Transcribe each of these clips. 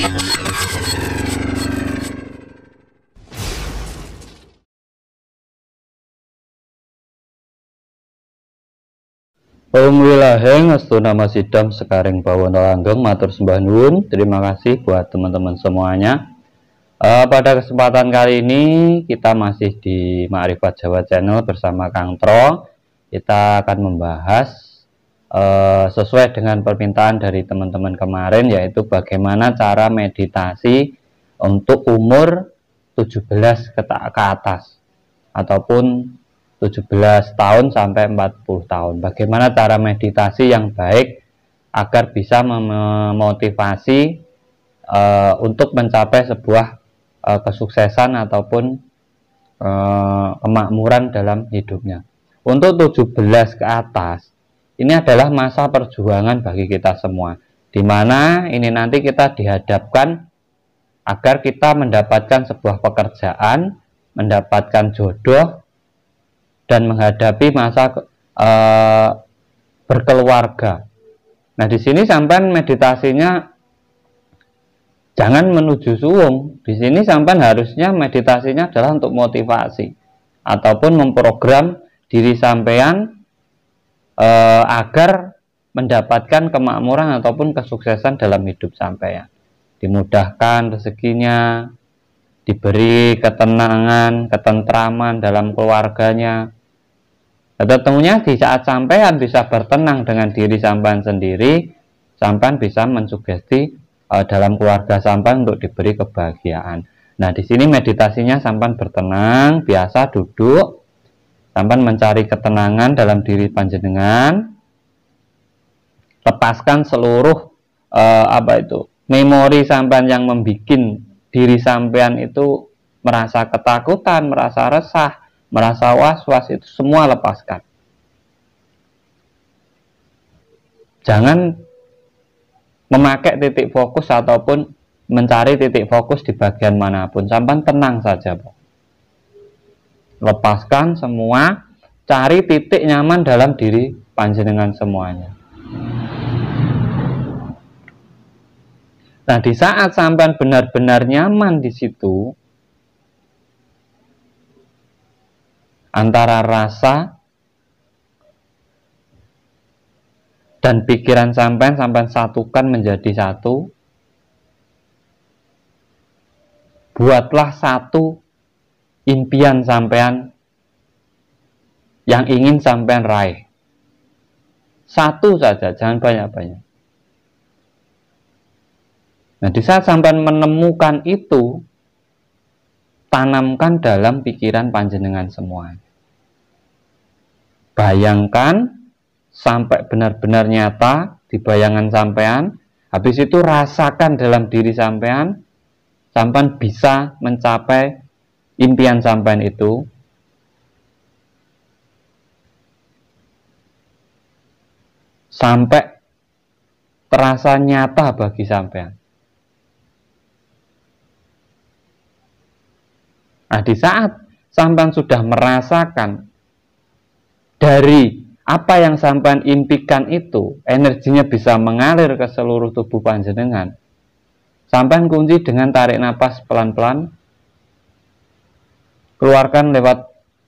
Om Wilaheng, Astu Nama Sidam, Sekaring Bawono Langgeng, Matur Sembah Nuwun. Terima kasih buat teman-teman semuanya. Uh, pada kesempatan kali ini kita masih di Ma'rifat Jawa Channel bersama Kang Tro. Kita akan membahas uh, sesuai dengan permintaan dari teman-teman kemarin yaitu bagaimana cara meditasi untuk umur 17 ke, ke atas ataupun 17 tahun sampai 40 tahun. Bagaimana cara meditasi yang baik agar bisa memotivasi uh, untuk mencapai sebuah uh, kesuksesan ataupun uh, kemakmuran dalam hidupnya. Untuk 17 ke atas ini adalah masa perjuangan bagi kita semua di mana ini nanti kita dihadapkan agar kita mendapatkan sebuah pekerjaan, mendapatkan jodoh dan menghadapi masa e, berkeluarga. Nah, di sini sampean meditasinya jangan menuju suung. Di sini sampean harusnya meditasinya adalah untuk motivasi ataupun memprogram diri sampean eh, agar mendapatkan kemakmuran ataupun kesuksesan dalam hidup sampean. Dimudahkan rezekinya, diberi ketenangan, ketentraman dalam keluarganya. Nah, tentunya di saat sampean bisa bertenang dengan diri sampan sendiri, sampan bisa mensugesti uh, dalam keluarga sampan untuk diberi kebahagiaan. Nah, di sini meditasinya sampan bertenang, biasa duduk, Sampan mencari ketenangan dalam diri panjenengan. Lepaskan seluruh eh, apa itu memori sampean yang membuat diri sampean itu merasa ketakutan, merasa resah, merasa was-was itu semua lepaskan. Jangan memakai titik fokus ataupun mencari titik fokus di bagian manapun. Sampan tenang saja, Pak lepaskan semua cari titik nyaman dalam diri panjenengan semuanya nah di saat sampean benar-benar nyaman di situ antara rasa dan pikiran sampean sampean satukan menjadi satu buatlah satu impian sampean yang ingin sampean raih. Satu saja, jangan banyak-banyak. Nah, di saat sampean menemukan itu, tanamkan dalam pikiran panjenengan semua. Bayangkan sampai benar-benar nyata di bayangan sampean, habis itu rasakan dalam diri sampean, sampean bisa mencapai impian sampean itu sampai terasa nyata bagi sampean. Nah, di saat sampean sudah merasakan dari apa yang sampean impikan itu, energinya bisa mengalir ke seluruh tubuh panjenengan. Sampean kunci dengan tarik napas pelan-pelan, keluarkan lewat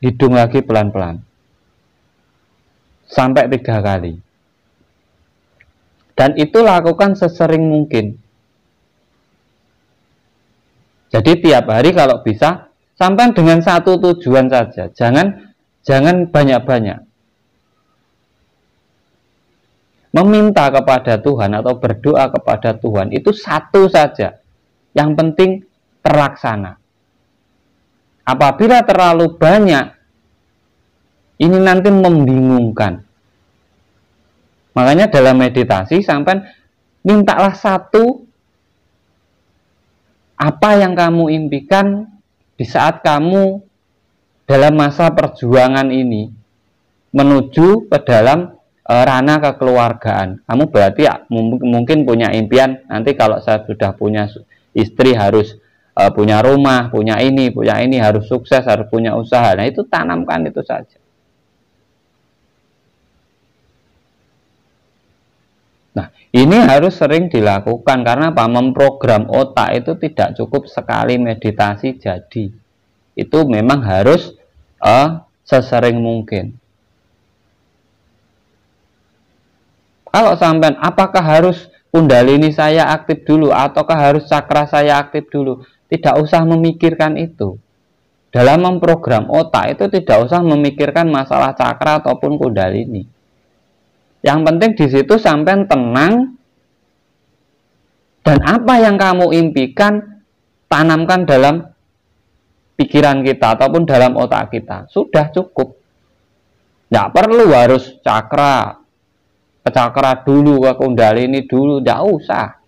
hidung lagi pelan-pelan sampai tiga kali dan itu lakukan sesering mungkin jadi tiap hari kalau bisa sampai dengan satu tujuan saja jangan jangan banyak-banyak meminta kepada Tuhan atau berdoa kepada Tuhan itu satu saja yang penting terlaksana Apabila terlalu banyak, ini nanti membingungkan. Makanya dalam meditasi sampai mintalah satu apa yang kamu impikan di saat kamu dalam masa perjuangan ini menuju ke dalam e, ranah kekeluargaan. Kamu berarti ya, mungkin punya impian nanti kalau saya sudah punya istri harus uh, punya rumah, punya ini, punya ini, harus sukses, harus punya usaha. Nah, itu tanamkan itu saja. Nah, ini harus sering dilakukan karena apa? Memprogram otak itu tidak cukup sekali meditasi jadi. Itu memang harus uh, sesering mungkin. Kalau sampean apakah harus kundalini saya aktif dulu ataukah harus cakra saya aktif dulu? Tidak usah memikirkan itu. Dalam memprogram otak itu tidak usah memikirkan masalah cakra ataupun kundalini. Yang penting di situ sampai tenang dan apa yang kamu impikan tanamkan dalam pikiran kita ataupun dalam otak kita sudah cukup. Tidak perlu harus cakra, ke cakra dulu ke kundalini dulu, tidak usah.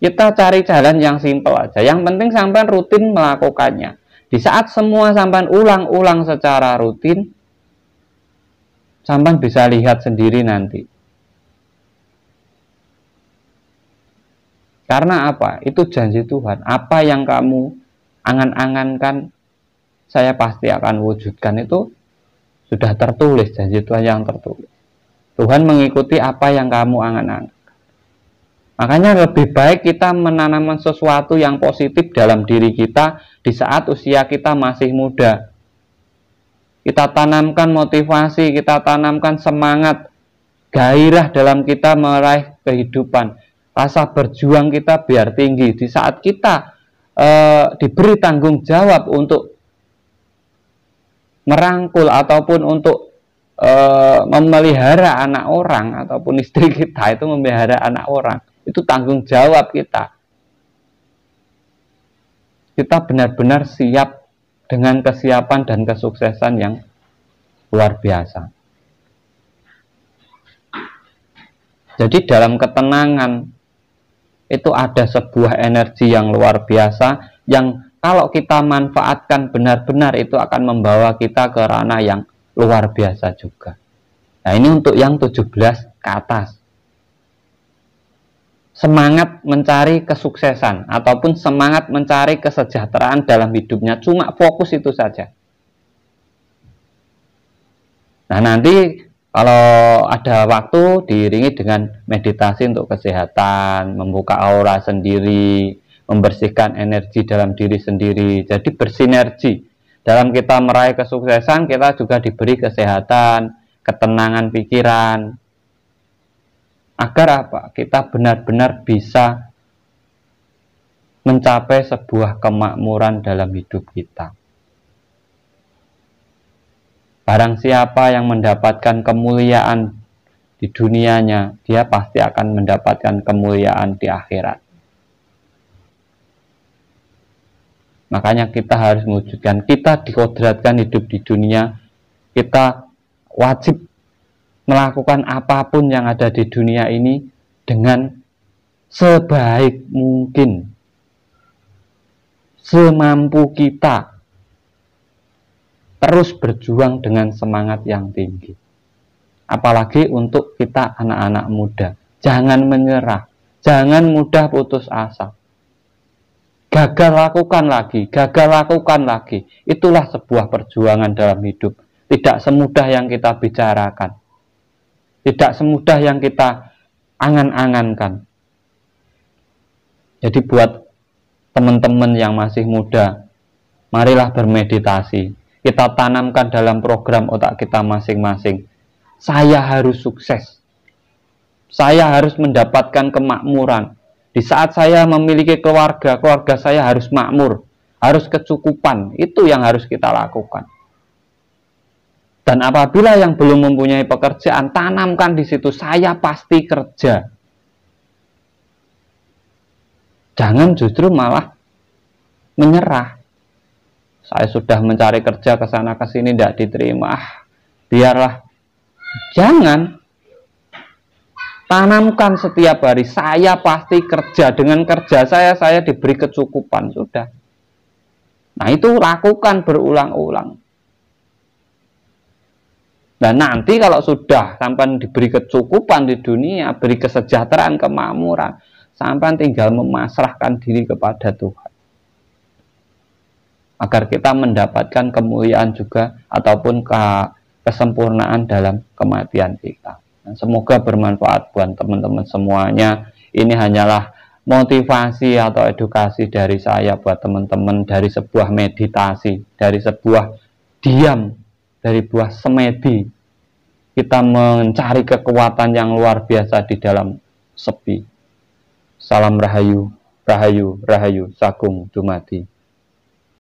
Kita cari jalan yang simple aja. Yang penting sampean rutin melakukannya. Di saat semua sampan ulang-ulang secara rutin, sampan bisa lihat sendiri nanti. Karena apa? Itu janji Tuhan. Apa yang kamu angan-angankan, saya pasti akan wujudkan itu sudah tertulis janji Tuhan yang tertulis. Tuhan mengikuti apa yang kamu angan-angan. Makanya lebih baik kita menanamkan sesuatu yang positif dalam diri kita di saat usia kita masih muda. Kita tanamkan motivasi, kita tanamkan semangat, gairah dalam kita meraih kehidupan. Rasa berjuang kita biar tinggi di saat kita e, diberi tanggung jawab untuk merangkul ataupun untuk e, memelihara anak orang ataupun istri kita itu memelihara anak orang itu tanggung jawab kita. Kita benar-benar siap dengan kesiapan dan kesuksesan yang luar biasa. Jadi dalam ketenangan itu ada sebuah energi yang luar biasa yang kalau kita manfaatkan benar-benar itu akan membawa kita ke ranah yang luar biasa juga. Nah, ini untuk yang 17 ke atas semangat mencari kesuksesan ataupun semangat mencari kesejahteraan dalam hidupnya cuma fokus itu saja. Nah, nanti kalau ada waktu diiringi dengan meditasi untuk kesehatan, membuka aura sendiri, membersihkan energi dalam diri sendiri. Jadi bersinergi. Dalam kita meraih kesuksesan, kita juga diberi kesehatan, ketenangan pikiran, agar apa kita benar-benar bisa mencapai sebuah kemakmuran dalam hidup kita. Barang siapa yang mendapatkan kemuliaan di dunianya, dia pasti akan mendapatkan kemuliaan di akhirat. Makanya kita harus mewujudkan, kita dikodratkan hidup di dunia, kita wajib melakukan apapun yang ada di dunia ini dengan sebaik mungkin, semampu kita terus berjuang dengan semangat yang tinggi. Apalagi untuk kita anak-anak muda. Jangan menyerah, jangan mudah putus asa. Gagal lakukan lagi, gagal lakukan lagi. Itulah sebuah perjuangan dalam hidup. Tidak semudah yang kita bicarakan. Tidak semudah yang kita angan-angankan. Jadi buat teman-teman yang masih muda, marilah bermeditasi. Kita tanamkan dalam program otak kita masing-masing. Saya harus sukses. Saya harus mendapatkan kemakmuran. Di saat saya memiliki keluarga, keluarga saya harus makmur, harus kecukupan. Itu yang harus kita lakukan. Dan apabila yang belum mempunyai pekerjaan, tanamkan di situ, saya pasti kerja. Jangan justru malah menyerah. Saya sudah mencari kerja ke sana ke sini tidak diterima. Ah, biarlah. Jangan tanamkan setiap hari saya pasti kerja dengan kerja saya saya diberi kecukupan sudah. Nah, itu lakukan berulang-ulang. Nah nanti kalau sudah sampai diberi kecukupan di dunia, beri kesejahteraan, kemakmuran, sampai tinggal memasrahkan diri kepada Tuhan. Agar kita mendapatkan kemuliaan juga ataupun ke kesempurnaan dalam kematian kita. Dan semoga bermanfaat buat teman-teman semuanya. Ini hanyalah motivasi atau edukasi dari saya buat teman-teman dari sebuah meditasi, dari sebuah diam dari buah semedi kita mencari kekuatan yang luar biasa di dalam sepi salam rahayu rahayu rahayu sagung dumadi